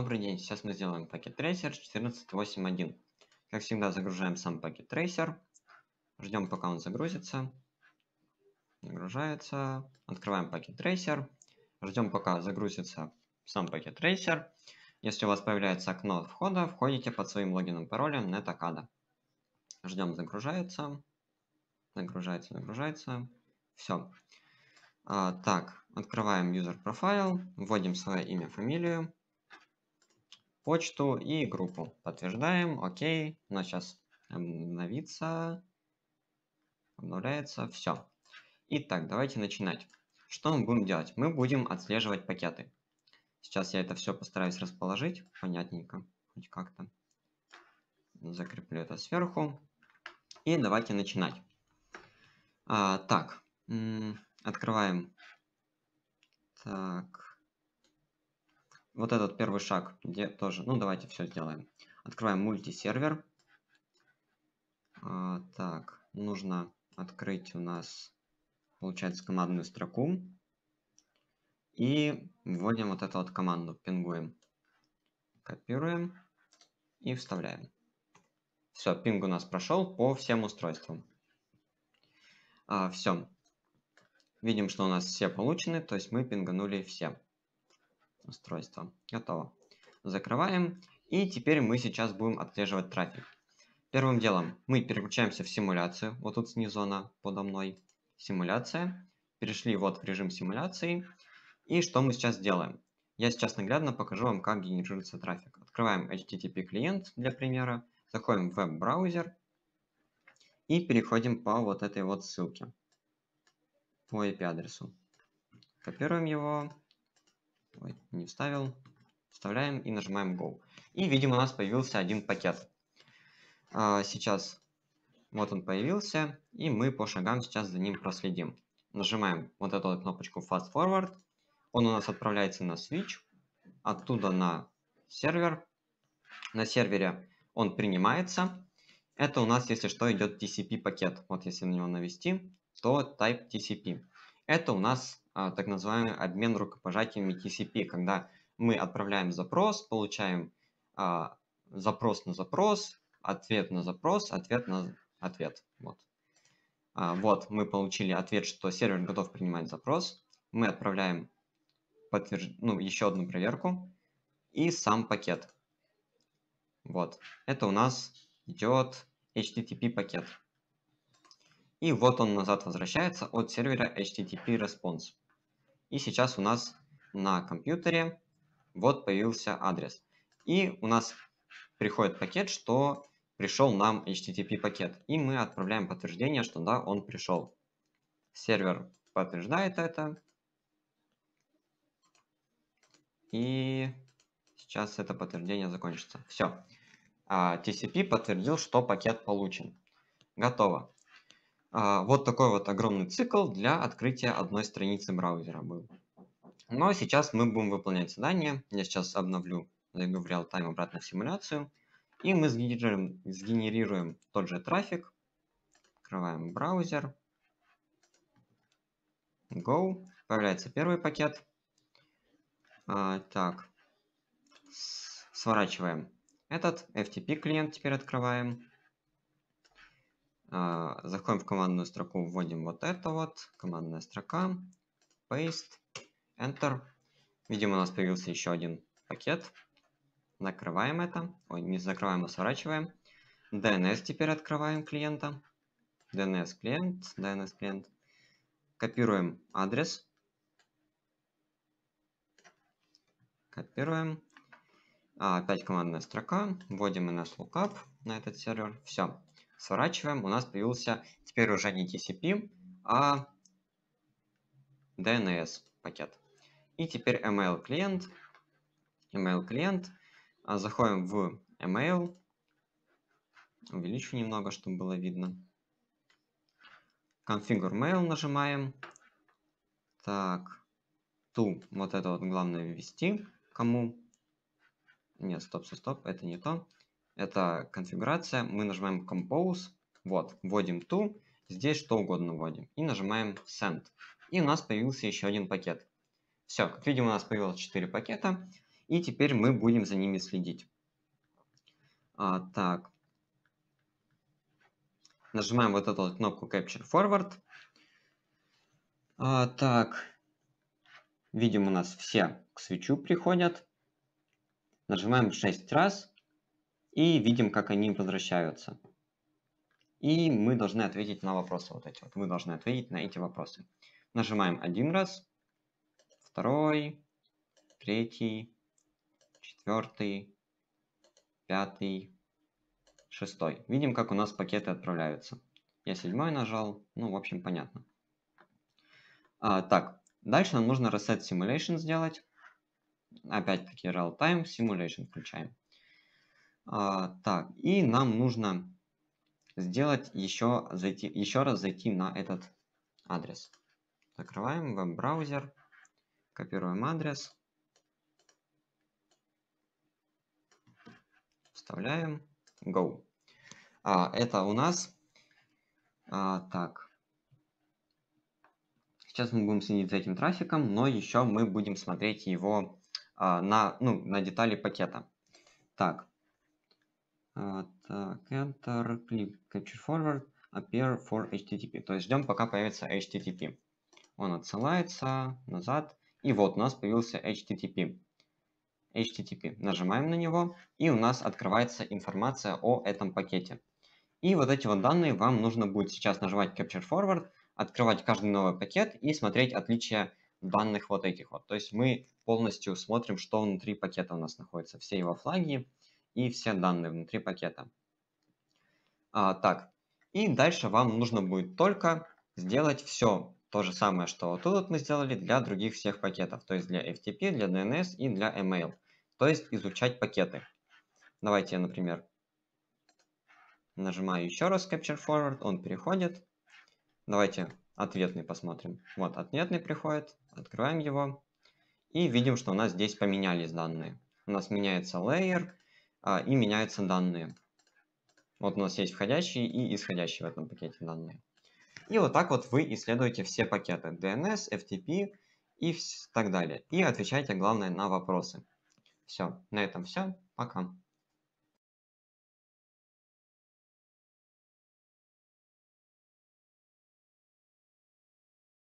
Добрый день, сейчас мы сделаем пакет трейсер 14.8.1. Как всегда загружаем сам пакет трейсер. ждем пока он загрузится, загружается, открываем пакет трейсер. ждем пока загрузится сам пакет трейсер. Если у вас появляется окно входа, входите под своим логином и паролем NetAcada. Ждем загружается, Загружается. Загружается. все. А, так, открываем user profile, вводим свое имя, фамилию, почту и группу. Подтверждаем, окей. У нас сейчас эм, обновится, обновляется, все. Итак, давайте начинать. Что мы будем делать? Мы будем отслеживать пакеты. Сейчас я это все постараюсь расположить, понятненько, хоть как-то. Закреплю это сверху. И давайте начинать. А, так, открываем. Так, вот этот первый шаг, где тоже, ну давайте все сделаем. Открываем мультисервер. А, так, нужно открыть у нас, получается, командную строку. И вводим вот эту вот команду, пингуем. Копируем и вставляем. Все, пинг у нас прошел по всем устройствам. А, все. Видим, что у нас все получены, то есть мы пинганули все устройство. Готово. Закрываем. И теперь мы сейчас будем отслеживать трафик. Первым делом мы переключаемся в симуляцию. Вот тут снизу она подо мной. Симуляция. Перешли вот в режим симуляции. И что мы сейчас делаем? Я сейчас наглядно покажу вам, как генерируется трафик. Открываем HTTP клиент для примера. Заходим в веб-браузер. И переходим по вот этой вот ссылке. По IP-адресу. Копируем его. Ой, не вставил. Вставляем и нажимаем Go. И видим у нас появился один пакет. А, сейчас вот он появился. И мы по шагам сейчас за ним проследим. Нажимаем вот эту вот кнопочку Fast Forward. Он у нас отправляется на Switch. Оттуда на сервер. На сервере он принимается. Это у нас, если что, идет TCP пакет. Вот если на него навести, то type TCP. Это у нас а, так называемый обмен рукопожатиями TCP, когда мы отправляем запрос, получаем а, запрос на запрос, ответ на запрос, ответ на ответ. Вот. А, вот мы получили ответ, что сервер готов принимать запрос. Мы отправляем подтверж... ну, еще одну проверку и сам пакет. Вот. Это у нас идет HTTP пакет. И вот он назад возвращается от сервера HTTP response. И сейчас у нас на компьютере вот появился адрес. И у нас приходит пакет, что пришел нам HTTP пакет. И мы отправляем подтверждение, что да, он пришел. Сервер подтверждает это. И сейчас это подтверждение закончится. Все. А, TCP подтвердил, что пакет получен. Готово. А, вот такой вот огромный цикл для открытия одной страницы браузера был. Но сейчас мы будем выполнять задание. Я сейчас обновлю, зайду в реал-тайм обратно в симуляцию. И мы сгенерируем, сгенерируем тот же трафик. Открываем браузер. Go. Появляется первый пакет. А, так. Сворачиваем этот. FTP клиент теперь открываем. А, заходим в командную строку, вводим вот это вот, командная строка, paste, enter. Видим, у нас появился еще один пакет. Накрываем это. Ой, не закрываем, а сворачиваем. DNS теперь открываем клиента. DNS клиент, DNS клиент. Копируем адрес. Копируем. А, опять командная строка. Вводим и наш lookup на этот сервер. Все сворачиваем, у нас появился теперь уже не TCP, а DNS пакет. И теперь email клиент, email клиент, а, заходим в email, увеличу немного, чтобы было видно. Configure mail нажимаем. Так, ту, вот это вот главное ввести, кому. Нет, стоп, стоп, стоп, это не то. Это конфигурация. Мы нажимаем Compose. Вот, вводим ту. Здесь что угодно вводим. И нажимаем Send. И у нас появился еще один пакет. Все, как видим, у нас появилось 4 пакета. И теперь мы будем за ними следить. А, так. Нажимаем вот эту вот кнопку Capture Forward. А, так. Видим, у нас все к свечу приходят. Нажимаем 6 раз и видим, как они возвращаются. И мы должны ответить на вопросы вот эти вот. Мы должны ответить на эти вопросы. Нажимаем один раз, второй, третий, четвертый, пятый, шестой. Видим, как у нас пакеты отправляются. Я седьмой нажал, ну, в общем, понятно. А, так, дальше нам нужно reset simulation сделать. Опять-таки real-time simulation включаем. А, так, и нам нужно сделать еще, зайти, еще раз зайти на этот адрес. Закрываем веб-браузер, копируем адрес, вставляем Go. А, это у нас... А, так. Сейчас мы будем следить за этим трафиком, но еще мы будем смотреть его а, на, ну, на детали пакета. Так, а, так, Enter, click Capture Forward, Appear for HTTP. То есть ждем, пока появится HTTP. Он отсылается назад. И вот у нас появился HTTP. HTTP. Нажимаем на него, и у нас открывается информация о этом пакете. И вот эти вот данные вам нужно будет сейчас нажимать Capture Forward, открывать каждый новый пакет и смотреть отличия данных вот этих вот. То есть мы полностью смотрим, что внутри пакета у нас находится, все его флаги, и все данные внутри пакета. А, так, и дальше вам нужно будет только сделать все то же самое, что тут вот мы сделали для других всех пакетов, то есть для FTP, для DNS и для email, то есть изучать пакеты. Давайте я, например, нажимаю еще раз Capture Forward, он переходит. Давайте ответный посмотрим. Вот, ответный приходит, открываем его и видим, что у нас здесь поменялись данные. У нас меняется layer, а, и меняются данные. Вот у нас есть входящие и исходящие в этом пакете данные. И вот так вот вы исследуете все пакеты DNS, FTP и так далее. И отвечаете, главное, на вопросы. Все, на этом все. Пока.